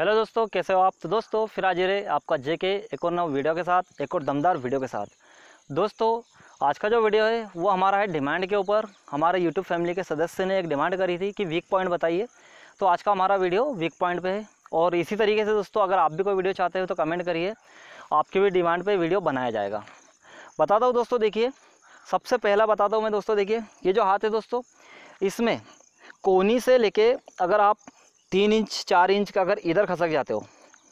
hello दोस्तों कैसे हो आप तो दोस्तों फिर आज रे आपका जेके एक और नव वीडियो के साथ एक और दमदार वीडियो के साथ दोस्तों आज का जो वीडियो है वो हमारा है डिमांड के ऊपर हमारे यूट्यूब फैमिली के सदस्य ने एक डिमांड करी थी कि वीक पॉइंट बताइए तो आज का हमारा वीडियो वीक पॉइंट पर है और इसी तरीके से दोस्तों अगर आप भी कोई वीडियो चाहते हो तो कमेंट करिए आपकी भी डिमांड पर वीडियो बनाया जाएगा बताता हूँ दोस्तों देखिए सबसे पहला बताता हूँ मैं दोस्तों देखिए ये जो हाथ है दोस्तों इसमें कोनी से लेके अगर आप तीन इंच चार इंच का अगर इधर खसक जाते हो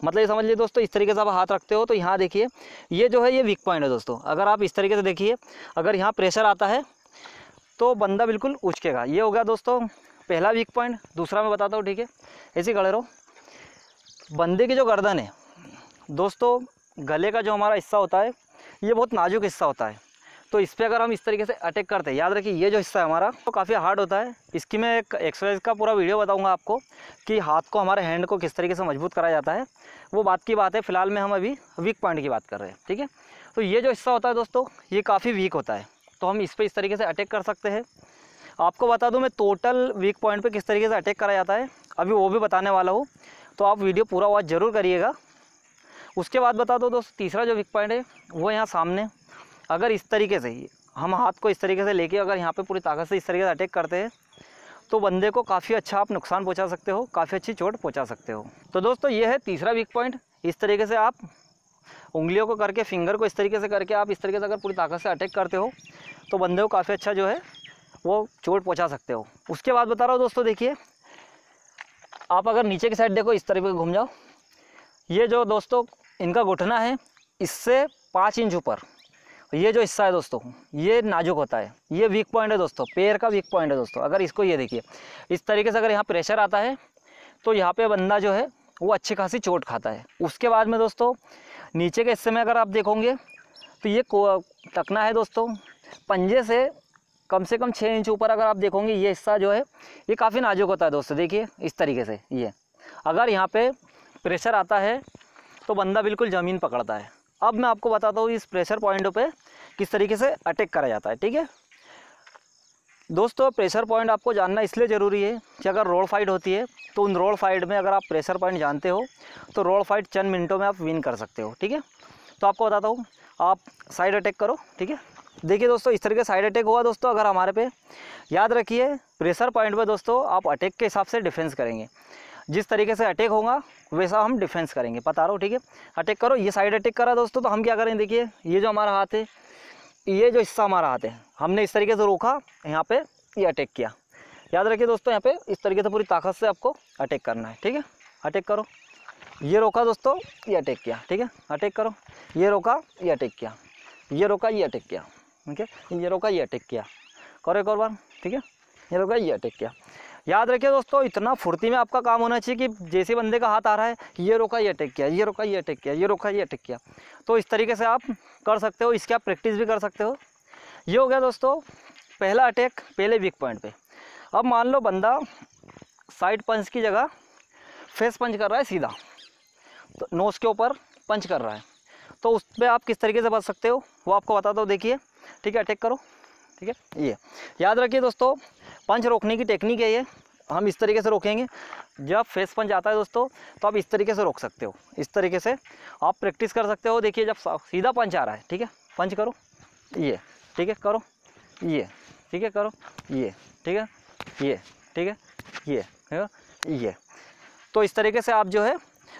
मतलब ये समझ लीजिए दोस्तों इस तरीके से आप हाथ रखते हो तो यहाँ देखिए ये जो है ये वीक पॉइंट है दोस्तों अगर आप इस तरीके से देखिए अगर यहाँ प्रेशर आता है तो बंदा बिल्कुल उचकेगा ये हो गया दोस्तों पहला वीक पॉइंट दूसरा मैं बताता हूँ ठीक है ऐसे गड़े रहो बंदे की जो गर्दन है दोस्तों गले का जो हमारा हिस्सा होता है ये बहुत नाजुक हिस्सा होता है तो इस पर अगर हम इस तरीके से अटैक करते हैं याद रखिए ये जो हिस्सा है हमारा तो काफ़ी हार्ड होता है इसकी मैं एक एक्सरसाइज का पूरा वीडियो बताऊंगा आपको कि हाथ को हमारे हैंड को किस तरीके से मजबूत करा जाता है वो बात की बात है फिलहाल में हम अभी वीक पॉइंट की बात कर रहे हैं ठीक है तो ये जो हिस्सा होता है दोस्तों ये काफ़ी वीक होता है तो हम इस पर इस तरीके से अटैक कर सकते हैं आपको बता दूँ मैं टोटल वीक पॉइंट पर किस तरीके से अटैक करा जाता है अभी वो भी बताने वाला हूँ तो आप वीडियो पूरा वॉच ज़रूर करिएगा उसके बाद बता दो दोस्त तीसरा जो वीक पॉइंट है वो यहाँ सामने अगर इस तरीके से ही हम हाथ को इस तरीके से लेके अगर यहाँ पे पूरी ताकत से इस तरीके से अटैक करते हैं तो बंदे को काफ़ी अच्छा आप नुकसान पहुँचा सकते हो काफ़ी अच्छी चोट पहुँचा सकते हो तो दोस्तों ये है तीसरा वीक पॉइंट इस तरीके से आप उंगलियों को करके फिंगर को इस तरीके से करके आप इस तरीके से अगर पूरी ताकत से अटैक करते हो तो बंदे को काफ़ी अच्छा जो है वो चोट पहुँचा सकते हो उसके बाद बता रहा हूँ दोस्तों देखिए आप अगर नीचे की साइड देखो इस तरीके घूम जाओ ये जो दोस्तों इनका घुटना है इससे पाँच इंच ऊपर तो ये जो हिस्सा है दोस्तों ये नाजुक होता है ये वीक पॉइंट है दोस्तों पैर का वीक पॉइंट है दोस्तों अगर इसको ये देखिए इस तरीके से अगर यहाँ प्रेशर आता है तो यहाँ पे बंदा जो है वो अच्छी खासी चोट खाता है उसके बाद में दोस्तों नीचे के हिस्से में अगर आप देखोगे तो ये टकना है दोस्तों पंजे से कम से कम छः इंच ऊपर अगर आप देखोगे ये हिस्सा जो है ये काफ़ी नाजुक होता है दोस्तों देखिए इस तरीके से ये अगर यहाँ पर प्रेशर आता है तो बंदा बिल्कुल ज़मीन पकड़ता है अब मैं आपको बताता हूँ इस प्रेशर पॉइंट पे किस तरीके से अटैक करा जाता है ठीक है दोस्तों प्रेशर पॉइंट आपको जानना इसलिए ज़रूरी है कि अगर रोड फाइट होती है तो उन रोड फाइट में अगर आप प्रेशर पॉइंट जानते हो तो रोड फाइट चंद मिनटों में आप विन कर सकते हो ठीक है तो आपको बताता हूँ आप साइड अटैक करो ठीक है देखिए दोस्तों इस तरीके साइड अटैक हुआ दोस्तों अगर हमारे पे याद रखिए प्रेशर पॉइंट में दोस्तों आप अटैक के हिसाब से डिफेंस करेंगे जिस तरीके से अटैक होगा वैसा हम डिफेंस करेंगे बता रहो ठीक है अटैक करो ये साइड अटैक करा दोस्तों तो हम क्या करें देखिए ये जो हमारा हाथ है ये जो हिस्सा हमारा हाथ है हमने इस तरीके से रोका यहाँ पे ये अटैक किया याद रखिए दोस्तों यहाँ पे इस तरीके से पूरी ताकत से आपको अटैक करना है ठीक है अटैक करो ये रोका दोस्तों ये अटैक किया ठीक है अटैक करो ये रोका ये अटैक किया ये रोका ये अटैक किया ठीक है ये रोका ये अटैक किया करो एक और बार ठीक है ये रोका ये अटैक किया याद रखिए दोस्तों इतना फुर्ती में आपका काम होना चाहिए कि जैसे बंदे का हाथ आ रहा है ये रोका ये अटैक किया ये रोका ये अटैक किया ये रोका ये अटैक किया तो इस तरीके से आप कर सकते हो इसकी आप प्रैक्टिस भी कर सकते हो ये हो गया दोस्तों पहला अटैक पहले वीक पॉइंट पर अब मान लो बंदा साइड पंच की जगह फेस पंच कर रहा है सीधा तो नोज़ के ऊपर पंच कर रहा है तो उस पर आप किस तरीके से बच सकते हो वो आपको बताता हूँ देखिए ठीक है अटैक करो ठीक है ये याद रखिए दोस्तों पंच रोकने की टेक्निक है ये हम इस तरीके से रोकेंगे जब फेस पंच आता है दोस्तों तो आप इस तरीके से रोक सकते हो इस तरीके से आप प्रैक्टिस कर सकते हो देखिए जब सीधा पंच आ रहा है ठीक है पंच करो ये ठीक है करो ये ठीक है करो ये ठीक है ये ठीक है ये ये तो इस तरीके से आप जो है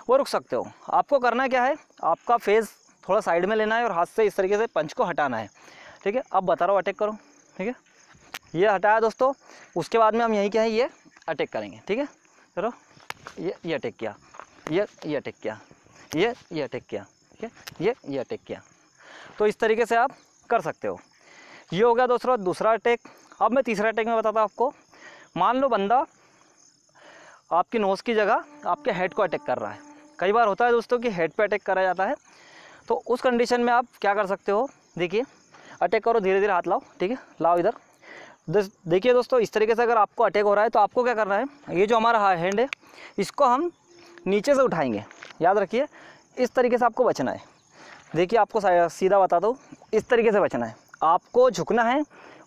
वो रुक सकते हो आपको करना क्या है आपका फेस थोड़ा साइड में लेना है और हाथ से इस तरीके से पंच को हटाना है ठीक है अब बता रहा हूँ अटैक करो ठीक है ये हटाया दोस्तों उसके बाद में हम यही क्या है ये अटैक करेंगे ठीक है चलो ये ये अटैक किया ये ये अटैक किया ये ये अटैक किया ठीक है ये ये अटैक किया तो इस तरीके से आप कर सकते हो ये हो गया दोस्तों दूसरा अटैक अब मैं तीसरा अटैक में बताता हूँ आपको मान लो बंदा आपकी नोज़ की जगह आपके हेड को अटैक कर रहा है कई बार होता है दोस्तों कि हेड पे अटैक करा जाता है तो उस कंडीशन में आप क्या कर सकते हो देखिए अटैक करो धीरे धीरे हाथ लाओ ठीक है लाओ इधर देखिए दोस्तों इस तरीके से अगर आपको अटैक हो रहा है तो आपको क्या करना है ये जो हमारा हैंड है इसको हम नीचे से उठाएंगे याद रखिए इस तरीके से आपको बचना है देखिए आपको सीधा बता दो इस तरीके से बचना है आपको झुकना है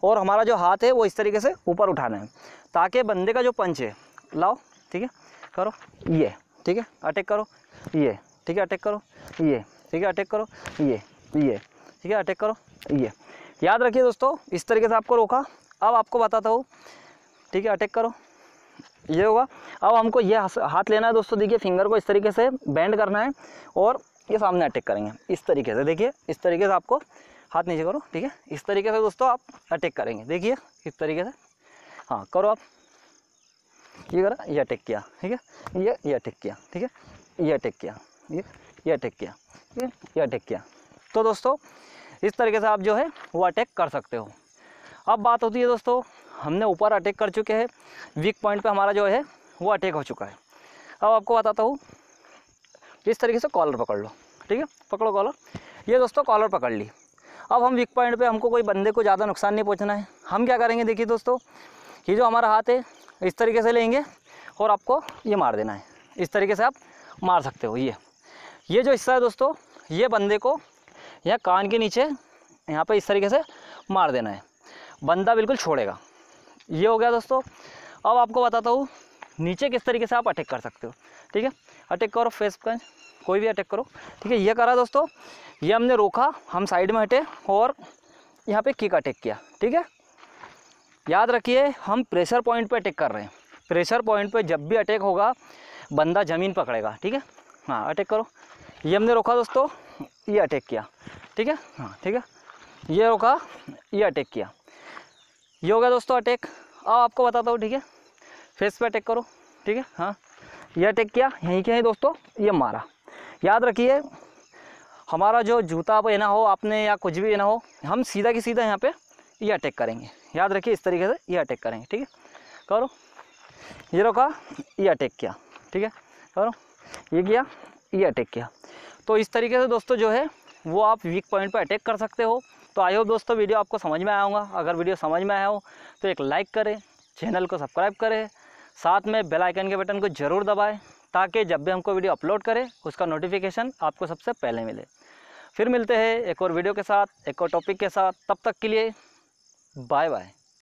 और हमारा जो हाथ है वो इस तरीके से ऊपर उठाना है ताकि बंदे का जो पंच है लाओ ठीक है करो ये ठीक है अटैक करो ये ठीक है अटैक करो ये ठीक है अटैक करो ये ये ठीक है अटैक करो ये याद रखिए दोस्तों इस तरीके से आपको रोका अब आपको बताता हूँ ठीक है अटैक करो ये होगा अब हमको ये हाथ लेना है दोस्तों देखिए फिंगर को इस तरीके से बैंड करना है और ये सामने अटैक करेंगे इस तरीके से देखिए इस तरीके से आपको हाथ नीचे करो ठीक है इस तरीके से दोस्तों आप अटैक करेंगे देखिए इस तरीके से हाँ करो आप ये करा ये अटैक किया ठीक है ये ये अटैक किया ठीक है ये अटैक किया ये ये अटैक किया ठीक है ये अटैक किया तो दोस्तों इस तरीके से आप जो है वो अटैक कर सकते हो अब बात होती है दोस्तों हमने ऊपर अटैक कर चुके हैं वीक पॉइंट पे हमारा जो है वो अटैक हो चुका है अब आपको बताता हूँ इस तरीके से कॉलर पकड़ लो ठीक है पकड़ो कॉलर ये दोस्तों कॉलर पकड़ ली अब हम वीक पॉइंट पे हमको कोई बंदे को ज़्यादा नुकसान नहीं पहुँचना है हम क्या करेंगे देखिए दोस्तों ये जो हमारा हाथ है इस तरीके से लेंगे और आपको ये मार देना है इस तरीके से आप मार सकते हो ये ये जो हिस्सा है दोस्तों ये बंदे को यहाँ कान के नीचे यहाँ पर इस तरीके से मार देना है बंदा बिल्कुल छोड़ेगा ये हो गया दोस्तों अब आपको बताता हूँ नीचे किस तरीके से आप अटैक कर सकते हो ठीक है अटैक करो फेस पंच कोई भी अटैक करो ठीक है ये करा दोस्तों ये हमने रोका हम साइड में हटे और यहाँ पे किक अटैक किया ठीक है याद रखिए हम प्रेशर पॉइंट पे अटैक कर रहे हैं प्रेशर पॉइंट पे जब भी अटैक होगा बंदा ज़मीन पकड़ेगा ठीक है हाँ अटैक करो ये हमने रोका दोस्तों ये अटैक किया ठीक है हाँ ठीक है ये रोका ये अटैक किया ये हो गया दोस्तों अटैक अब आपको बताता हूँ ठीक है फेस पे अटैक करो ठीक है हाँ ये अटैक किया यहीं के यहीं दोस्तों ये मारा याद रखिए हमारा जो जूता पहना हो आपने या कुछ भी ना हो हम सीधा की सीधा यहाँ पे ये अटैक करेंगे याद रखिए इस तरीके से ये अटैक करेंगे ठीक है करो ये रोका ये अटैक किया ठीक है करो ये किया ये अटैक किया तो इस तरीके से दोस्तों जो है वो आप वीक पॉइंट पर अटैक कर सकते हो तो आई होप दोस्तों वीडियो आपको समझ में आया अगर वीडियो समझ में आया हो तो एक लाइक करें चैनल को सब्सक्राइब करें साथ में बेल आइकन के बटन को ज़रूर दबाएं ताकि जब भी हमको वीडियो अपलोड करें उसका नोटिफिकेशन आपको सबसे पहले मिले फिर मिलते हैं एक और वीडियो के साथ एक और टॉपिक के साथ तब तक के लिए बाय बाय